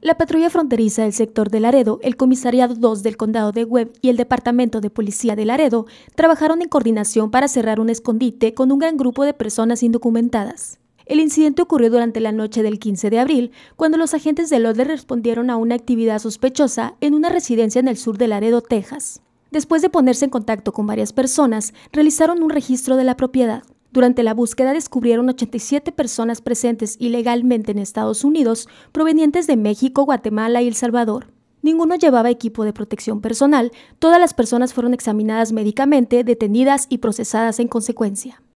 La patrulla fronteriza del sector de Laredo, el comisariado 2 del condado de Webb y el departamento de policía de Laredo trabajaron en coordinación para cerrar un escondite con un gran grupo de personas indocumentadas. El incidente ocurrió durante la noche del 15 de abril, cuando los agentes del orden respondieron a una actividad sospechosa en una residencia en el sur de Laredo, Texas. Después de ponerse en contacto con varias personas, realizaron un registro de la propiedad. Durante la búsqueda descubrieron 87 personas presentes ilegalmente en Estados Unidos, provenientes de México, Guatemala y El Salvador. Ninguno llevaba equipo de protección personal, todas las personas fueron examinadas médicamente, detenidas y procesadas en consecuencia.